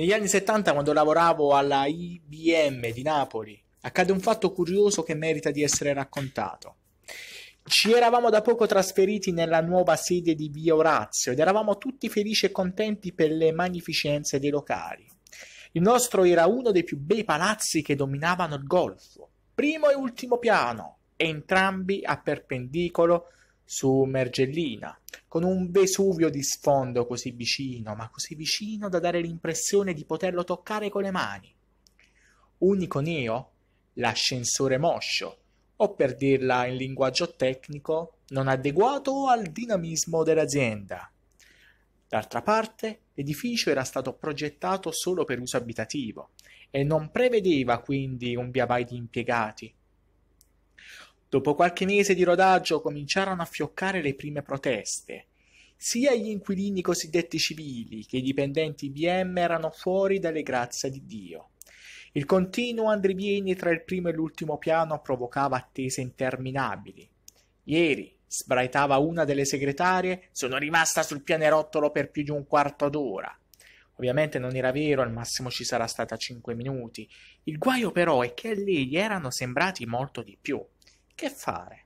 Negli anni 70, quando lavoravo alla IBM di Napoli, accade un fatto curioso che merita di essere raccontato. Ci eravamo da poco trasferiti nella nuova sede di Via Orazio ed eravamo tutti felici e contenti per le magnificenze dei locali. Il nostro era uno dei più bei palazzi che dominavano il golfo, primo e ultimo piano, entrambi a perpendicolo su Mergellina, con un Vesuvio di sfondo così vicino, ma così vicino da dare l'impressione di poterlo toccare con le mani. Unico neo, l'ascensore moscio, o per dirla in linguaggio tecnico, non adeguato al dinamismo dell'azienda. D'altra parte, l'edificio era stato progettato solo per uso abitativo e non prevedeva quindi un via vai di impiegati, Dopo qualche mese di rodaggio cominciarono a fioccare le prime proteste. Sia gli inquilini cosiddetti civili che i dipendenti IBM erano fuori dalle grazie di Dio. Il continuo andrivieni tra il primo e l'ultimo piano provocava attese interminabili. Ieri, sbraitava una delle segretarie, sono rimasta sul pianerottolo per più di un quarto d'ora. Ovviamente non era vero, al massimo ci sarà stata cinque minuti. Il guaio però è che a lei erano sembrati molto di più. Che fare?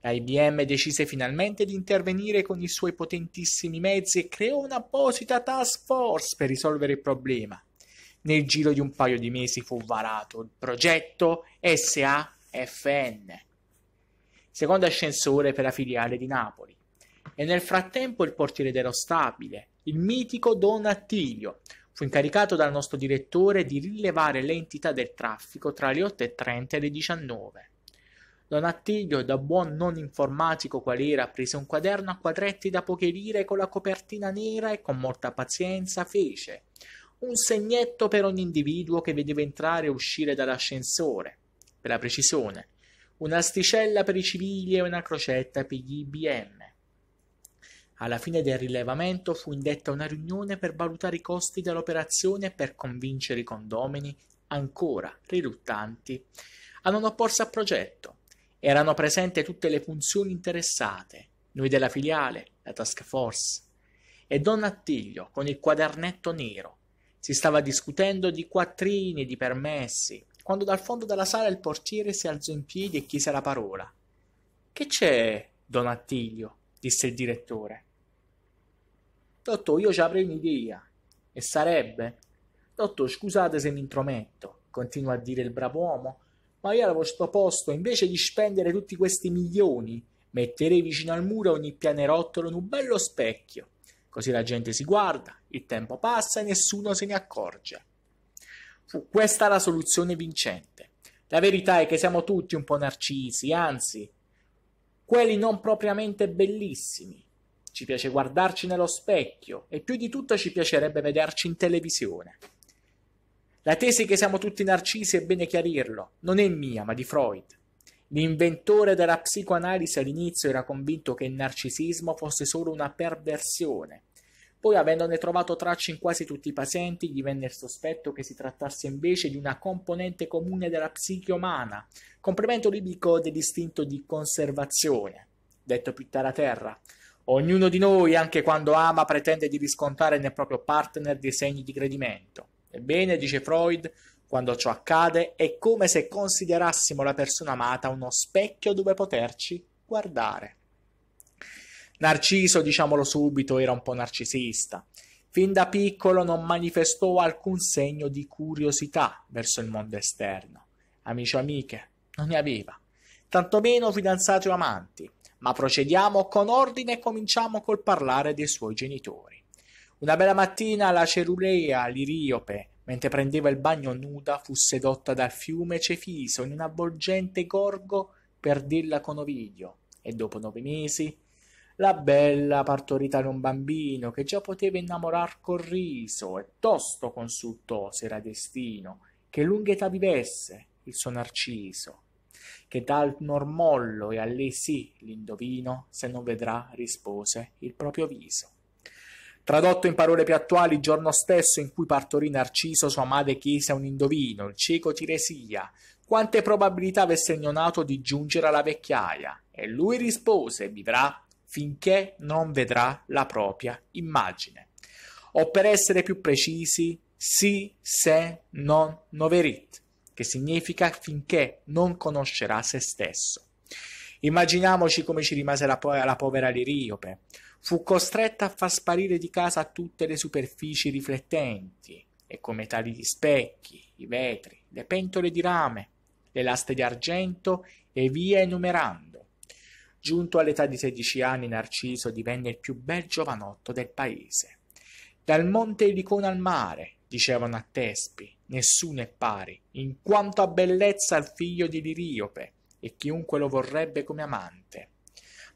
La IBM decise finalmente di intervenire con i suoi potentissimi mezzi e creò un'apposita task force per risolvere il problema. Nel giro di un paio di mesi fu varato il progetto SAFN, secondo ascensore per la filiale di Napoli. E nel frattempo il portiere dello stabile, il mitico Don Attilio, fu incaricato dal nostro direttore di rilevare l'entità del traffico tra le 8.30 e le 19. Don Attilio, da buon non informatico qual era, prese un quaderno a quadretti da poche lire con la copertina nera e con molta pazienza fece un segnetto per ogni individuo che vedeva entrare e uscire dall'ascensore, per la precisione, un'asticella per i civili e una crocetta per gli IBM. Alla fine del rilevamento fu indetta una riunione per valutare i costi dell'operazione e per convincere i condomini, ancora riluttanti, a non opporsi al progetto erano presenti tutte le funzioni interessate, noi della filiale, la task force. E Don Attilio, con il quadernetto nero, si stava discutendo di quattrini, di permessi, quando dal fondo della sala il portiere si alzò in piedi e chiese la parola. Che c'è, Don Attilio? disse il direttore. Dottor, io ci avrei un'idea. E sarebbe? Dottor, scusate se mi intrometto, continua a dire il bravo uomo, ma io al vostro posto, invece di spendere tutti questi milioni, metterei vicino al muro ogni pianerottolo in un bello specchio. Così la gente si guarda, il tempo passa e nessuno se ne accorge. Fu questa la soluzione vincente. La verità è che siamo tutti un po' narcisi, anzi, quelli non propriamente bellissimi. Ci piace guardarci nello specchio e più di tutto ci piacerebbe vederci in televisione. La tesi che siamo tutti narcisi è bene chiarirlo, non è mia, ma di Freud. L'inventore della psicoanalisi all'inizio era convinto che il narcisismo fosse solo una perversione. Poi, avendone trovato tracce in quasi tutti i pazienti, gli venne il sospetto che si trattasse invece di una componente comune della psiche umana, complemento libico dell'istinto di conservazione. Detto più terra terra, ognuno di noi, anche quando ama, pretende di riscontrare nel proprio partner dei segni di gradimento. Ebbene, dice Freud, quando ciò accade è come se considerassimo la persona amata uno specchio dove poterci guardare. Narciso, diciamolo subito, era un po' narcisista. Fin da piccolo non manifestò alcun segno di curiosità verso il mondo esterno. Amici o amiche, non ne aveva, tantomeno fidanzati o amanti, ma procediamo con ordine e cominciamo col parlare dei suoi genitori. Una bella mattina la cerulea, l'iriope, mentre prendeva il bagno nuda, fu sedotta dal fiume Cefiso in un avvolgente gorgo per dirla con Ovidio. E dopo nove mesi, la bella partorita da un bambino che già poteva innamorar col riso e tosto consultò se era destino che lunga età vivesse il suo narciso che dal normollo e a lei sì l'indovino se non vedrà rispose il proprio viso Tradotto in parole più attuali, il giorno stesso in cui partorì Narciso, sua madre chiese a un indovino, il cieco Tiresia, quante probabilità avesse il neonato di giungere alla vecchiaia. E lui rispose, vivrà finché non vedrà la propria immagine. O per essere più precisi, si se non noverit, che significa finché non conoscerà se stesso. Immaginiamoci come ci rimase la, po- la povera Liriope. Fu costretta a far sparire di casa tutte le superfici riflettenti, e come tali gli specchi, i vetri, le pentole di rame, le lastre di argento e via enumerando. Giunto all'età di 16 anni, Narciso divenne il più bel giovanotto del paese. Dal monte Ilicona al mare, dicevano a Tespi, nessuno è pari, in quanto a bellezza al figlio di Liriope, e chiunque lo vorrebbe come amante.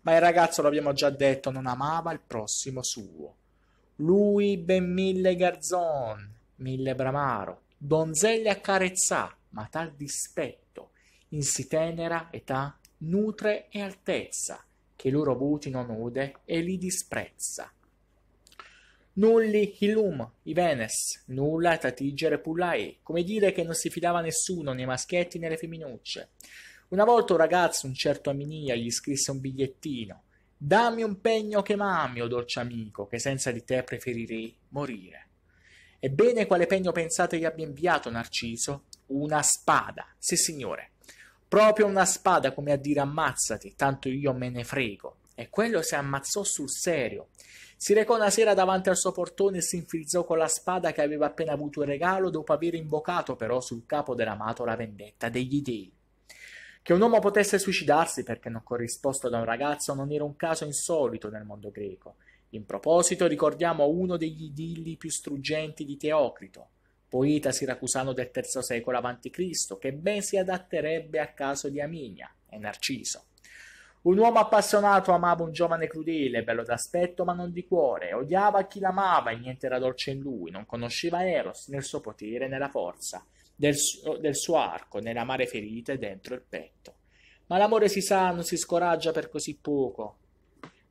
Ma il ragazzo, lo abbiamo già detto, non amava il prossimo suo. Lui ben mille garzon, mille bramaro, donzelle accarezzà, ma tal dispetto, in si tenera età, nutre e altezza, che loro buti non ude e li disprezza. Nulli hilum i venes, nulla tatigere pullai, come dire che non si fidava nessuno, né maschietti né le femminucce. Una volta un ragazzo, un certo Aminia, gli scrisse un bigliettino. Dammi un pegno che mami, o dolce amico, che senza di te preferirei morire. Ebbene, quale pegno pensate gli abbia inviato Narciso? Una spada, sì signore. Proprio una spada, come a dire ammazzati, tanto io me ne frego. E quello si ammazzò sul serio. Si recò una sera davanti al suo portone e si infilzò con la spada che aveva appena avuto il regalo dopo aver invocato però sul capo dell'amato la vendetta degli dei. Che un uomo potesse suicidarsi perché non corrisposto da un ragazzo non era un caso insolito nel mondo greco. In proposito ricordiamo uno degli idilli più struggenti di Teocrito, poeta siracusano del III secolo a.C., che ben si adatterebbe a caso di Aminia e Narciso. Un uomo appassionato amava un giovane crudele, bello d'aspetto ma non di cuore, odiava chi l'amava e niente era dolce in lui, non conosceva Eros nel suo potere né la forza, del, del suo arco nelle amare ferite dentro il petto. Ma l'amore si sa, non si scoraggia per così poco.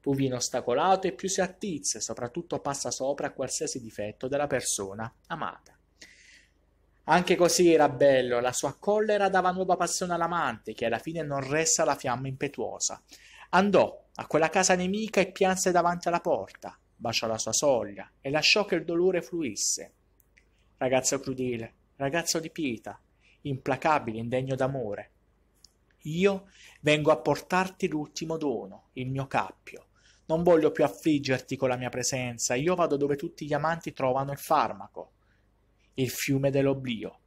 Più viene ostacolato e più si attizza, e soprattutto passa sopra a qualsiasi difetto della persona amata. Anche così era bello, la sua collera dava nuova passione all'amante, che alla fine non resta la fiamma impetuosa. Andò a quella casa nemica e pianse davanti alla porta, baciò la sua soglia e lasciò che il dolore fluisse. Ragazzo crudele, ragazzo di pietà, implacabile, indegno d'amore. Io vengo a portarti l'ultimo dono, il mio cappio. Non voglio più affliggerti con la mia presenza, io vado dove tutti gli amanti trovano il farmaco, il fiume dell'oblio.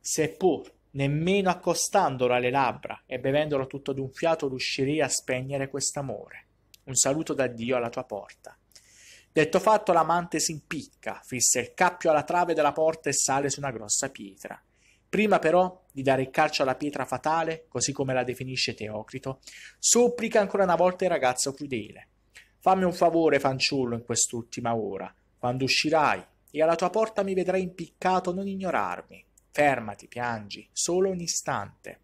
Seppur nemmeno accostandolo alle labbra e bevendolo tutto d'un fiato riuscirei a spegnere quest'amore. Un saluto da Dio alla tua porta. Detto fatto, l'amante si impicca, fissa il cappio alla trave della porta e sale su una grossa pietra. Prima però di dare il calcio alla pietra fatale, così come la definisce Teocrito, supplica ancora una volta il ragazzo crudele. Fammi un favore, fanciullo, in quest'ultima ora. Quando uscirai e alla tua porta mi vedrai impiccato, non ignorarmi. Fermati, piangi, solo un istante.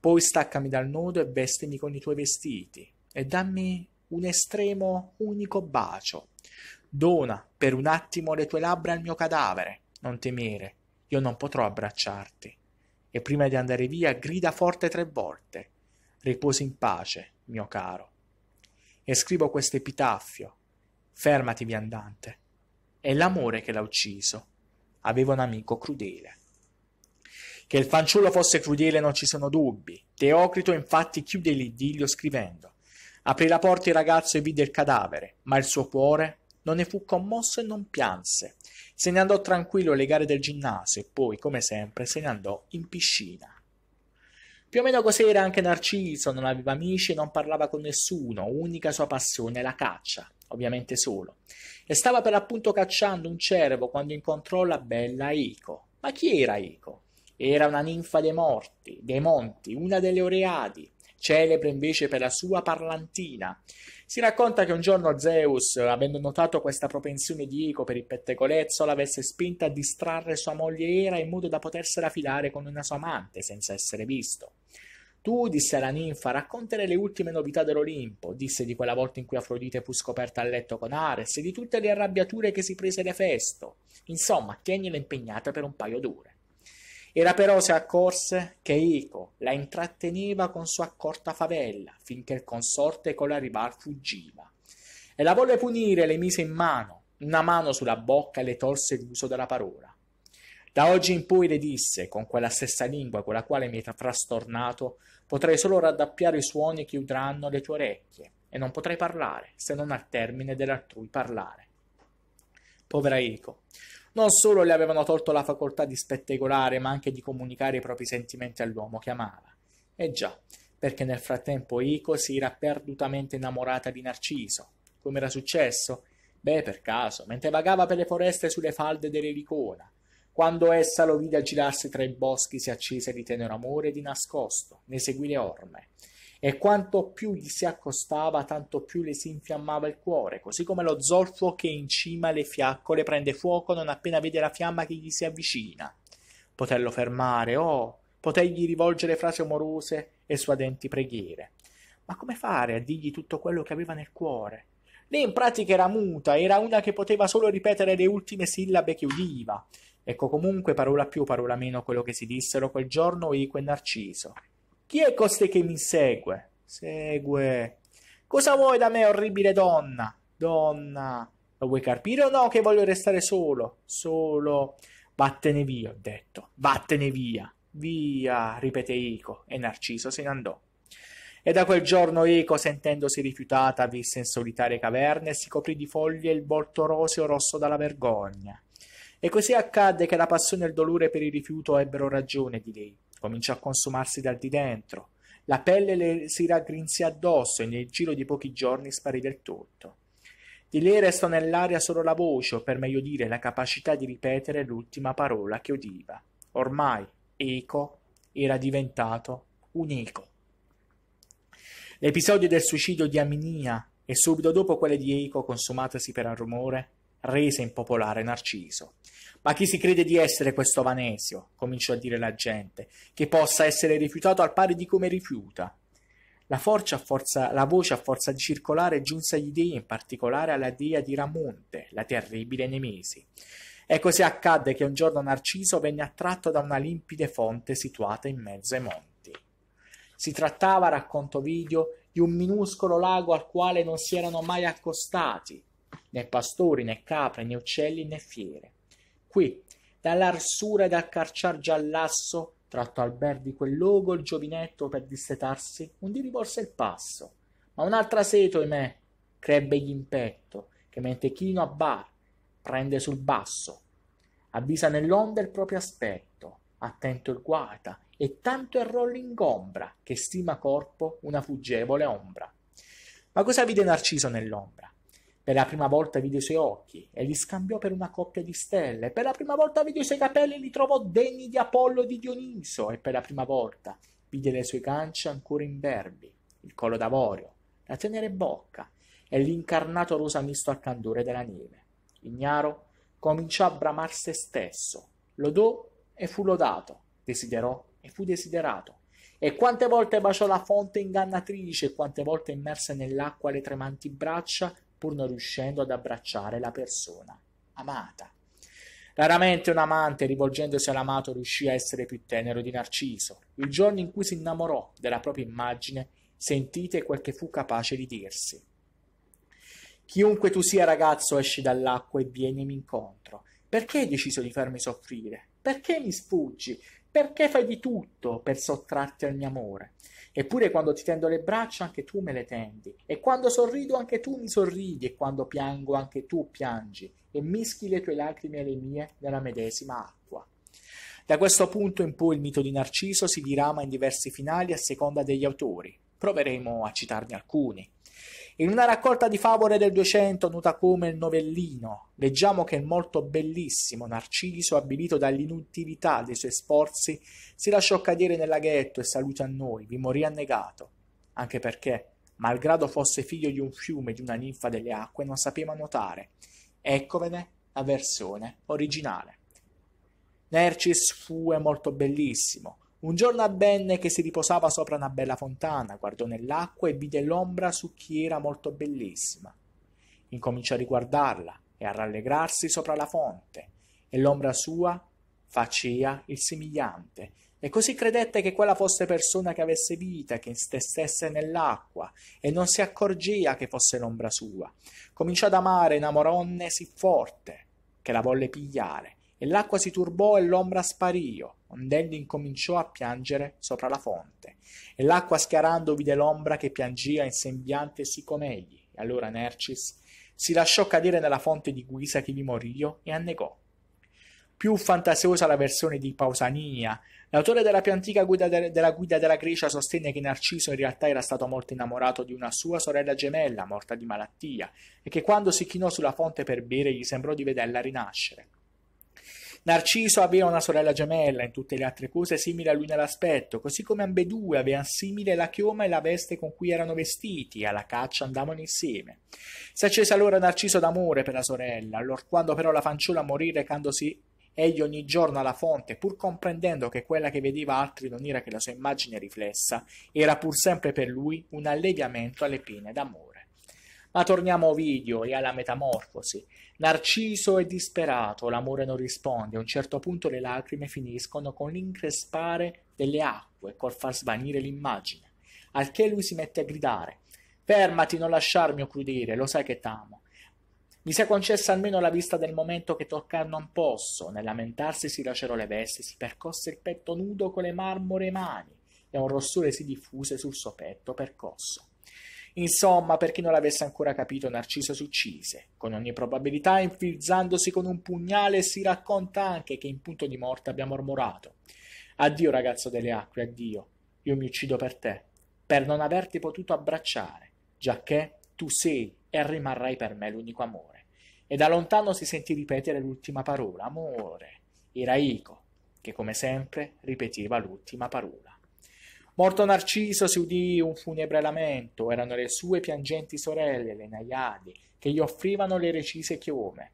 Poi staccami dal nodo e vestimi con i tuoi vestiti. E dammi un estremo, unico bacio Dona per un attimo le tue labbra al mio cadavere. Non temere, io non potrò abbracciarti. E prima di andare via grida forte tre volte. Riposi in pace, mio caro. E scrivo questo epitaffio. Fermati, viandante. È l'amore che l'ha ucciso. Aveva un amico crudele. Che il fanciullo fosse crudele non ci sono dubbi. Teocrito infatti chiude l'idillio scrivendo Aprì la porta il ragazzo e vide il cadavere, ma il suo cuore non ne fu commosso e non pianse. Se ne andò tranquillo alle gare del ginnasio e poi, come sempre, se ne andò in piscina. Più o meno così era anche Narciso, non aveva amici e non parlava con nessuno, unica sua passione la caccia, ovviamente solo. E stava per appunto cacciando un cervo quando incontrò la bella Ico. Ma chi era Ico? Era una ninfa dei morti, dei monti, una delle Oreadi, celebre invece per la sua parlantina. Si racconta che un giorno Zeus, avendo notato questa propensione di Eco per il pettegolezzo, l'avesse spinta a distrarre sua moglie Era in modo da potersela fidare con una sua amante, senza essere visto. Tu, disse la ninfa, racconterai le ultime novità dell'Olimpo, disse di quella volta in cui Afrodite fu scoperta a letto con Ares, e di tutte le arrabbiature che si prese Efesto. Insomma, tienila impegnata per un paio d'ore. Era però si accorse che Ico la intratteneva con sua accorta favella finché il consorte con la rival fuggiva. E la volle punire, le mise in mano, una mano sulla bocca e le tolse l'uso della parola. Da oggi in poi le disse, con quella stessa lingua con la quale mi hai trastornato, potrei solo raddoppiare i suoni che udranno le tue orecchie, e non potrei parlare se non al termine dell'altrui parlare. Povera Ico, non solo le avevano tolto la facoltà di spettegolare, ma anche di comunicare i propri sentimenti all'uomo che amava. E già, perché nel frattempo Iko si era perdutamente innamorata di Narciso. Come era successo? Beh, per caso, mentre vagava per le foreste sulle falde dell'Elicona. Quando essa lo vide aggirarsi tra i boschi, si accese di tenero amore di nascosto, ne seguì le orme e quanto più gli si accostava, tanto più le si infiammava il cuore, così come lo zolfo che in cima alle fiaccole prende fuoco non appena vede la fiamma che gli si avvicina. Poterlo fermare, oh, potergli rivolgere frasi amorose e suadenti preghiere. Ma come fare a dirgli tutto quello che aveva nel cuore? Lei in pratica era muta, era una che poteva solo ripetere le ultime sillabe che udiva. Ecco comunque parola più, parola meno quello che si dissero quel giorno Ico e Narciso. Chi è costei che mi segue? Segue. Cosa vuoi da me, orribile donna? Donna, lo vuoi capire o no che voglio restare solo? Solo. Vattene via, ho detto. Vattene via. Via, ripete Ico, e Narciso se ne andò. E da quel giorno Eco, sentendosi rifiutata, visse in solitarie caverne e si coprì di foglie il volto roseo rosso dalla vergogna. E così accadde che la passione e il dolore per il rifiuto ebbero ragione di lei cominciò a consumarsi dal di dentro, la pelle le si raggrinzì addosso e nel giro di pochi giorni sparì del tutto. Di lei restò nell'aria solo la voce, o per meglio dire la capacità di ripetere l'ultima parola che udiva. Ormai Eco era diventato un eco. L'episodio del suicidio di Aminia e subito dopo quelle di Eco consumatasi per un rumore rese impopolare Narciso. Ma chi si crede di essere questo Vanesio, cominciò a dire la gente, che possa essere rifiutato al pari di come rifiuta? La, forza, la voce a forza di circolare giunse agli dei, in particolare alla dea di Ramonte, la terribile Nemesi. Ecco e così accadde che un giorno Narciso venne attratto da una limpide fonte situata in mezzo ai monti. Si trattava, racconto video, di un minuscolo lago al quale non si erano mai accostati, né pastori, né capre, né uccelli, né fiere. Qui, dall'arsura e dal carciar giallasso, tratto al ber di quel logo il giovinetto per dissetarsi, un di rivolse il passo, ma un'altra seto, ahimè, crebbe in petto, che mentre chino a bar, prende sul basso, avvisa nell'onda il proprio aspetto, attento il guata, e tanto errò l'ingombra, che stima corpo una fuggevole ombra. Ma cosa vide Narciso nell'ombra? Per la prima volta vide i suoi occhi e li scambiò per una coppia di stelle. Per la prima volta vide i suoi capelli e li trovò degni di Apollo e di Dioniso. E per la prima volta vide le sue gance ancora imberbi, il collo d'avorio, la tenere bocca e l'incarnato rosa misto al candore della neve. Ignaro, cominciò a bramar se stesso. Lodò e fu lodato, desiderò e fu desiderato. E quante volte baciò la fonte ingannatrice, quante volte immerse nell'acqua le tremanti braccia pur non riuscendo ad abbracciare la persona amata. Raramente un amante, rivolgendosi all'amato, riuscì a essere più tenero di Narciso. Il giorno in cui si innamorò della propria immagine, sentite quel che fu capace di dirsi. Chiunque tu sia ragazzo, esci dall'acqua e vienimi incontro. Perché hai deciso di farmi soffrire? Perché mi sfuggi? Perché fai di tutto per sottrarti al mio amore? Eppure quando ti tendo le braccia anche tu me le tendi, e quando sorrido anche tu mi sorridi, e quando piango anche tu piangi, e mischi le tue lacrime alle mie nella medesima acqua. Da questo punto in poi il mito di Narciso si dirama in diversi finali a seconda degli autori. Proveremo a citarne alcuni. In una raccolta di favole del 200 nota come il novellino, leggiamo che il molto bellissimo Narciso, avvilito dall'inutilità dei suoi sforzi, si lasciò cadere nel laghetto e salute a noi, vi morì annegato. Anche perché, malgrado fosse figlio di un fiume di una ninfa delle acque, non sapeva nuotare. Eccovene la versione originale. Nercis fu molto bellissimo, un giorno avvenne che si riposava sopra una bella fontana, guardò nell'acqua e vide l'ombra su chi era molto bellissima. Incominciò a riguardarla e a rallegrarsi sopra la fonte, e l'ombra sua facea il simigliante, e così credette che quella fosse persona che avesse vita, che stessesse nell'acqua, e non si accorgea che fosse l'ombra sua. Cominciò ad amare una moronne sì forte, che la volle pigliare, e l'acqua si turbò e l'ombra spario, ond'egli incominciò a piangere sopra la fonte. E l'acqua schiarando vide l'ombra che piangeva in sembiante sì egli. E allora Nercis si lasciò cadere nella fonte di Guisa che vi morì e annegò. Più fantasiosa la versione di Pausania. L'autore della più antica guida de- della guida della Grecia sostenne che Narciso in realtà era stato molto innamorato di una sua sorella gemella morta di malattia e che quando si chinò sulla fonte per bere gli sembrò di vederla rinascere. Narciso aveva una sorella gemella, in tutte le altre cose simile a lui nell'aspetto, così come ambedue avevano simile la chioma e la veste con cui erano vestiti, e alla caccia andavano insieme. Si accese allora Narciso d'amore per la sorella, allor quando però la fanciulla morì recandosi egli ogni giorno alla fonte, pur comprendendo che quella che vedeva altri non era che la sua immagine riflessa, era pur sempre per lui un alleviamento alle pene d'amore. Ma torniamo a Ovidio e alla metamorfosi. Narciso e disperato, l'amore non risponde, a un certo punto le lacrime finiscono con l'increspare delle acque, col far svanire l'immagine. Al che lui si mette a gridare. Fermati, non lasciarmi occludere, lo sai che t'amo. Mi sia concessa almeno la vista del momento che toccar non posso. Nel lamentarsi si lacerò le vesti, si percosse il petto nudo con le marmore mani, e un rossore si diffuse sul suo petto percosso Insomma, per chi non l'avesse ancora capito, Narciso si uccise, con ogni probabilità infilzandosi con un pugnale e si racconta anche che in punto di morte abbia mormorato. Addio ragazzo delle acque, addio, io mi uccido per te, per non averti potuto abbracciare, giacché tu sei e rimarrai per me l'unico amore. E da lontano si sentì ripetere l'ultima parola, amore, Era Iraico, che come sempre ripeteva l'ultima parola. Morto Narciso si udì un funebre lamento, erano le sue piangenti sorelle, le Naiadi, che gli offrivano le recise chiome.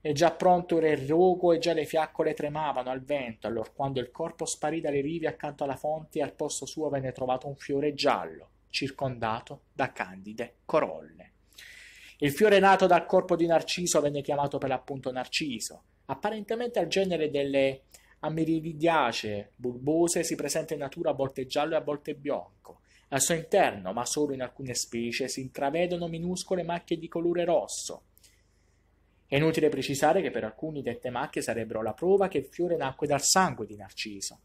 E già pronto era il rogo e già le fiaccole tremavano al vento, allor quando il corpo sparì dalle rive accanto alla fonte e al posto suo venne trovato un fiore giallo, circondato da candide corolle. Il fiore nato dal corpo di Narciso venne chiamato per l'appunto Narciso, apparentemente al genere delle meridiacee, bulbose, si presenta in natura a volte giallo e a volte bianco. Al suo interno, ma solo in alcune specie, si intravedono minuscole macchie di colore rosso. È inutile precisare che per alcuni dette macchie sarebbero la prova che il fiore nacque dal sangue di Narciso.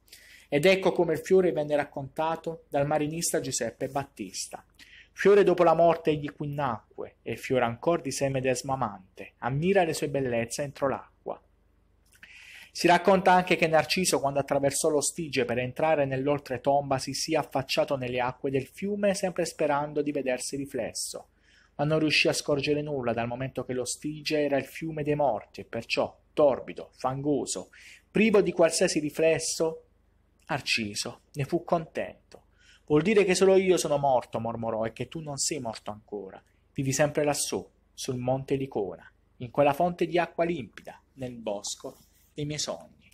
Ed ecco come il fiore venne raccontato dal marinista Giuseppe Battista. Fiore dopo la morte egli qui nacque, e fiore ancor di seme desmamante, ammira le sue bellezze entro l'acqua. Si racconta anche che Narciso, quando attraversò lo Stige per entrare nell'oltretomba, si sia affacciato nelle acque del fiume, sempre sperando di vedersi riflesso, ma non riuscì a scorgere nulla dal momento che lo Stige era il fiume dei morti e perciò torbido, fangoso, privo di qualsiasi riflesso. Narciso ne fu contento. Vuol dire che solo io sono morto, mormorò, e che tu non sei morto ancora. Vivi sempre lassù, sul monte Licona, in quella fonte di acqua limpida, nel bosco dei miei sogni.